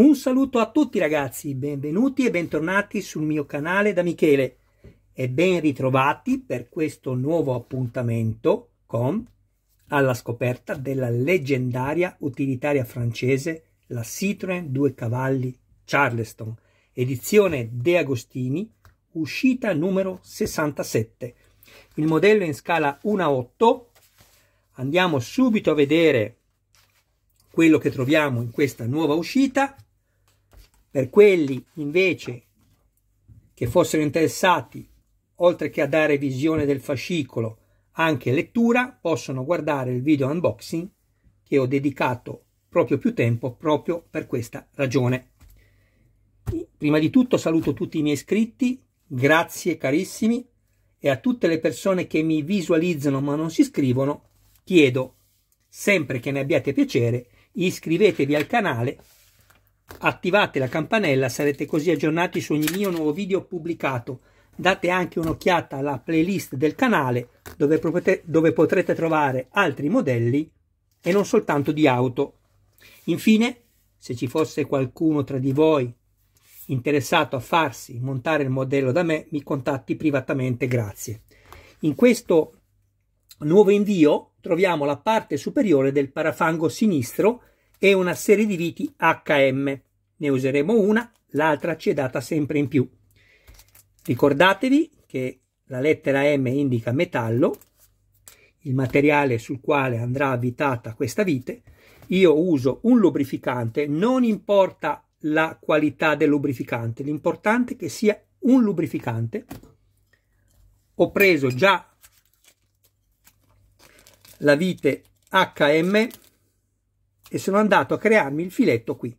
Un saluto a tutti ragazzi, benvenuti e bentornati sul mio canale da Michele e ben ritrovati per questo nuovo appuntamento con alla scoperta della leggendaria utilitaria francese la Citroën 2 Cavalli Charleston, edizione De Agostini, uscita numero 67. Il modello in scala 1-8. a Andiamo subito a vedere quello che troviamo in questa nuova uscita per quelli invece che fossero interessati, oltre che a dare visione del fascicolo, anche lettura, possono guardare il video unboxing che ho dedicato proprio più tempo proprio per questa ragione. Prima di tutto saluto tutti i miei iscritti, grazie carissimi, e a tutte le persone che mi visualizzano ma non si iscrivono, chiedo, sempre che ne abbiate piacere, iscrivetevi al canale Attivate la campanella, sarete così aggiornati su ogni mio nuovo video pubblicato. Date anche un'occhiata alla playlist del canale dove, potete, dove potrete trovare altri modelli e non soltanto di auto. Infine, se ci fosse qualcuno tra di voi interessato a farsi montare il modello da me, mi contatti privatamente, grazie. In questo nuovo invio troviamo la parte superiore del parafango sinistro e una serie di viti HM. Ne useremo una, l'altra ci è data sempre in più. Ricordatevi che la lettera M indica metallo, il materiale sul quale andrà avvitata questa vite. Io uso un lubrificante, non importa la qualità del lubrificante, l'importante è che sia un lubrificante. Ho preso già la vite HM e sono andato a crearmi il filetto qui.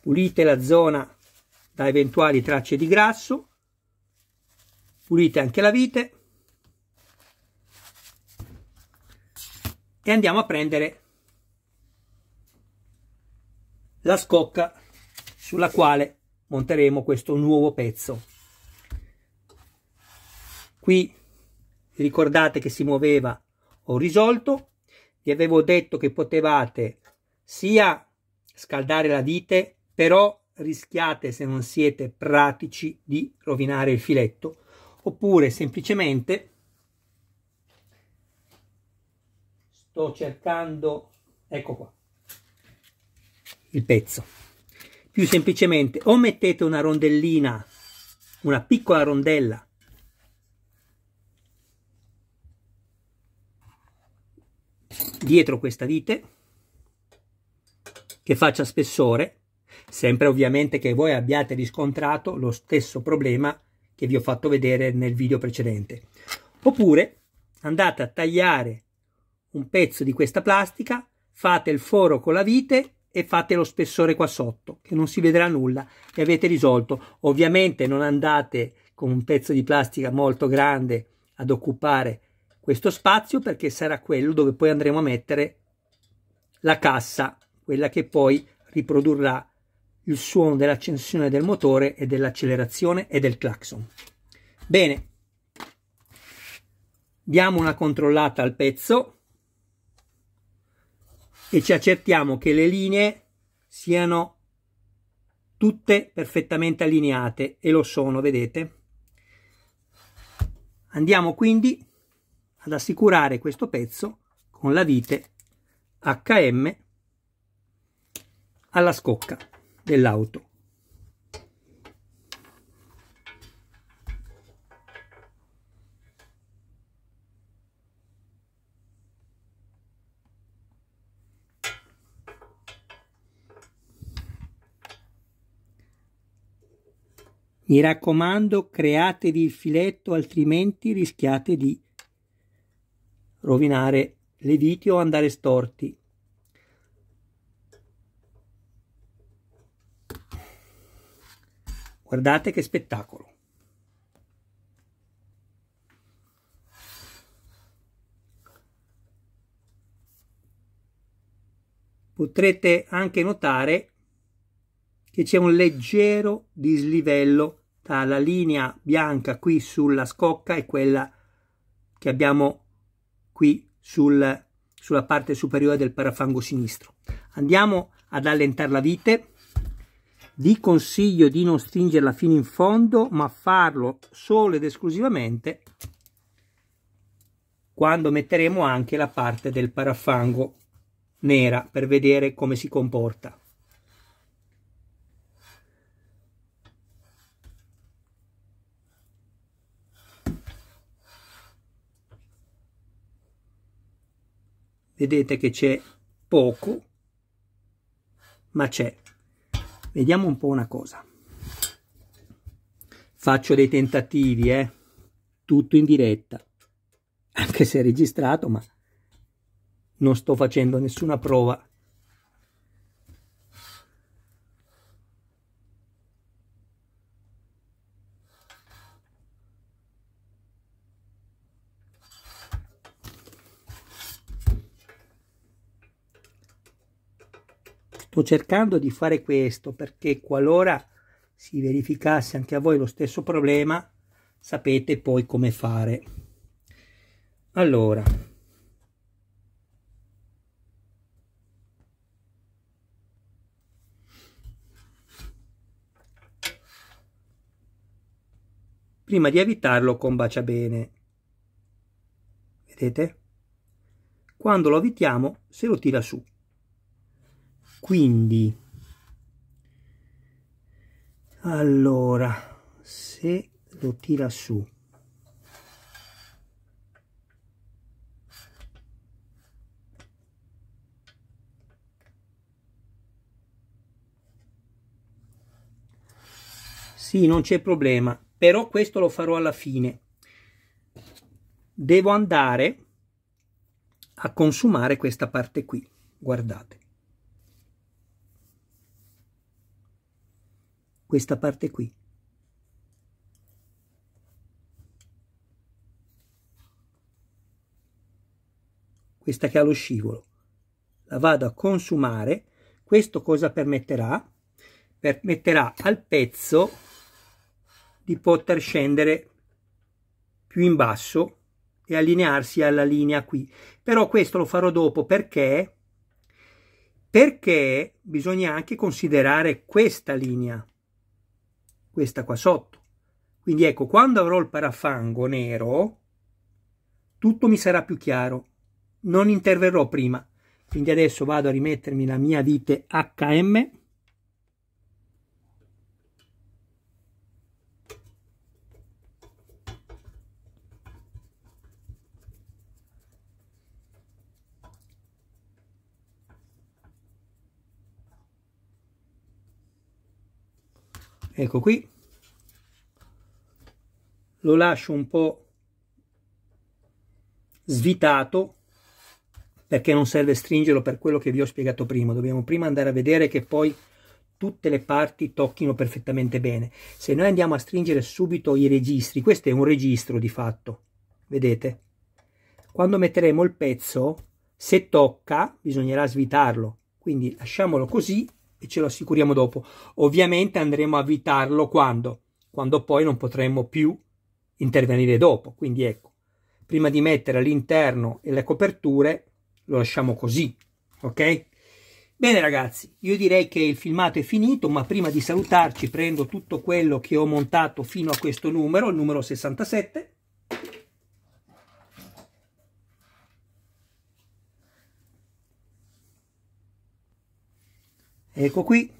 Pulite la zona da eventuali tracce di grasso, pulite anche la vite e andiamo a prendere la scocca sulla quale monteremo questo nuovo pezzo. Qui ricordate che si muoveva ho risolto, vi avevo detto che potevate sia scaldare la vite, però rischiate se non siete pratici di rovinare il filetto, oppure semplicemente sto cercando, ecco qua, il pezzo. Più semplicemente o mettete una rondellina, una piccola rondella dietro questa vite che faccia spessore sempre ovviamente che voi abbiate riscontrato lo stesso problema che vi ho fatto vedere nel video precedente oppure andate a tagliare un pezzo di questa plastica fate il foro con la vite e fate lo spessore qua sotto che non si vedrà nulla e avete risolto ovviamente non andate con un pezzo di plastica molto grande ad occupare questo spazio perché sarà quello dove poi andremo a mettere la cassa, quella che poi riprodurrà il suono dell'accensione del motore e dell'accelerazione e del clacson. Bene, diamo una controllata al pezzo e ci accertiamo che le linee siano tutte perfettamente allineate e lo sono, vedete? Andiamo quindi ad assicurare questo pezzo con la vite HM alla scocca dell'auto. Mi raccomando, createvi il filetto, altrimenti rischiate di rovinare le viti o andare storti. Guardate che spettacolo! Potrete anche notare che c'è un leggero dislivello tra la linea bianca qui sulla scocca e quella che abbiamo qui sul, sulla parte superiore del parafango sinistro. Andiamo ad allentare la vite. Vi consiglio di non stringerla fino in fondo, ma farlo solo ed esclusivamente quando metteremo anche la parte del parafango nera per vedere come si comporta. vedete che c'è poco ma c'è vediamo un po' una cosa faccio dei tentativi eh tutto in diretta anche se è registrato ma non sto facendo nessuna prova Sto cercando di fare questo perché qualora si verificasse anche a voi lo stesso problema, sapete poi come fare. Allora, prima di avvitarlo combacia bene. Vedete? Quando lo avvitiamo se lo tira su quindi allora se lo tira su sì non c'è problema però questo lo farò alla fine devo andare a consumare questa parte qui guardate questa parte qui. Questa che ha lo scivolo. La vado a consumare. Questo cosa permetterà? Permetterà al pezzo di poter scendere più in basso e allinearsi alla linea qui. Però questo lo farò dopo perché perché bisogna anche considerare questa linea questa qua sotto. Quindi ecco, quando avrò il parafango nero, tutto mi sarà più chiaro. Non interverrò prima. Quindi adesso vado a rimettermi la mia vite HM. ecco qui lo lascio un po svitato perché non serve stringerlo per quello che vi ho spiegato prima dobbiamo prima andare a vedere che poi tutte le parti tocchino perfettamente bene se noi andiamo a stringere subito i registri questo è un registro di fatto vedete quando metteremo il pezzo se tocca bisognerà svitarlo quindi lasciamolo così e ce lo assicuriamo dopo. Ovviamente andremo a evitarlo quando? Quando poi non potremo più intervenire dopo. Quindi ecco, prima di mettere all'interno e le coperture lo lasciamo così, ok? Bene ragazzi, io direi che il filmato è finito, ma prima di salutarci prendo tutto quello che ho montato fino a questo numero, il numero 67, ecco qui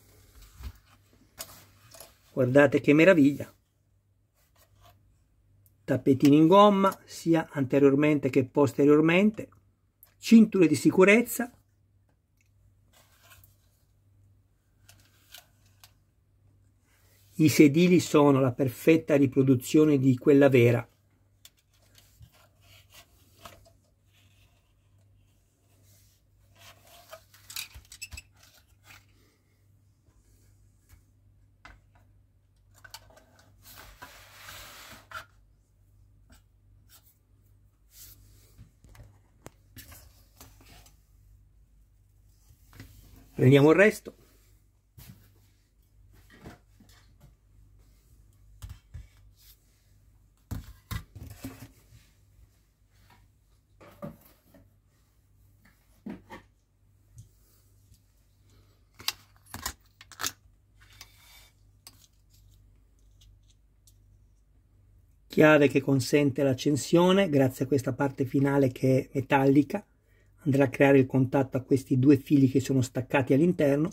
guardate che meraviglia tappetini in gomma sia anteriormente che posteriormente cinture di sicurezza i sedili sono la perfetta riproduzione di quella vera prendiamo il resto chiave che consente l'accensione grazie a questa parte finale che è metallica andrà a creare il contatto a questi due fili che sono staccati all'interno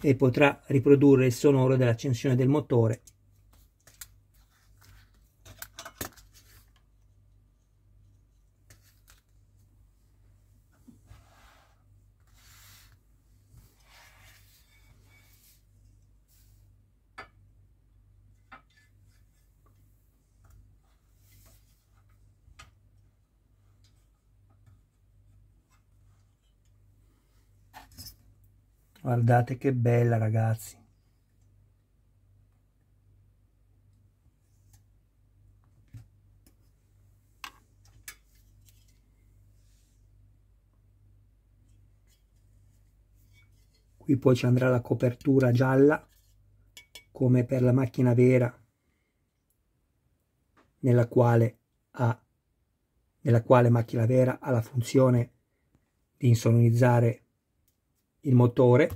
e potrà riprodurre il sonoro dell'accensione del motore Guardate che bella ragazzi. qui poi ci andrà la copertura gialla come per la macchina vera nella quale ha nella quale macchina vera ha la funzione di insonorizzare il motore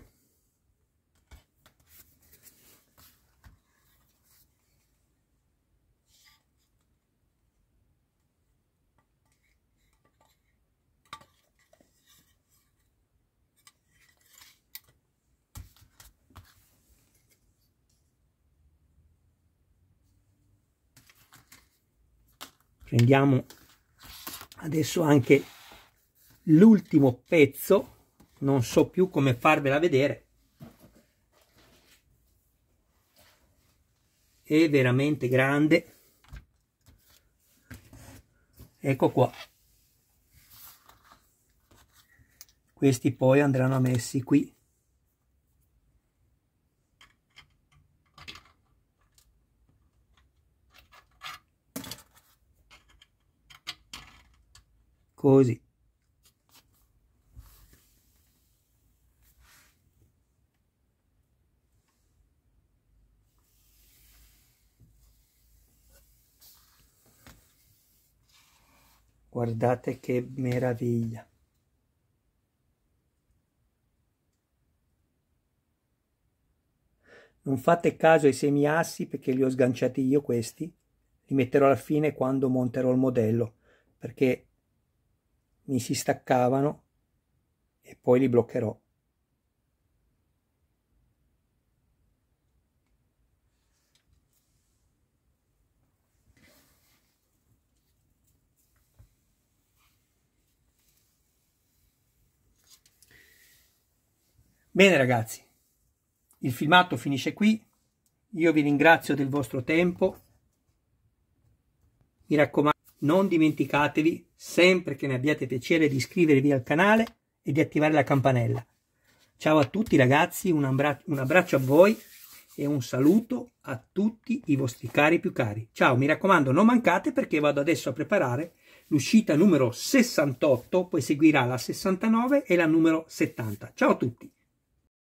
prendiamo adesso anche l'ultimo pezzo non so più come farvela vedere è veramente grande ecco qua questi poi andranno messi qui così Guardate che meraviglia. Non fate caso ai semi assi perché li ho sganciati io questi. Li metterò alla fine quando monterò il modello perché mi si staccavano e poi li bloccherò. Bene ragazzi, il filmato finisce qui, io vi ringrazio del vostro tempo, mi raccomando non dimenticatevi, sempre che ne abbiate piacere, di iscrivervi al canale e di attivare la campanella. Ciao a tutti ragazzi, un, un abbraccio a voi e un saluto a tutti i vostri cari più cari. Ciao, mi raccomando non mancate perché vado adesso a preparare l'uscita numero 68, poi seguirà la 69 e la numero 70. Ciao a tutti!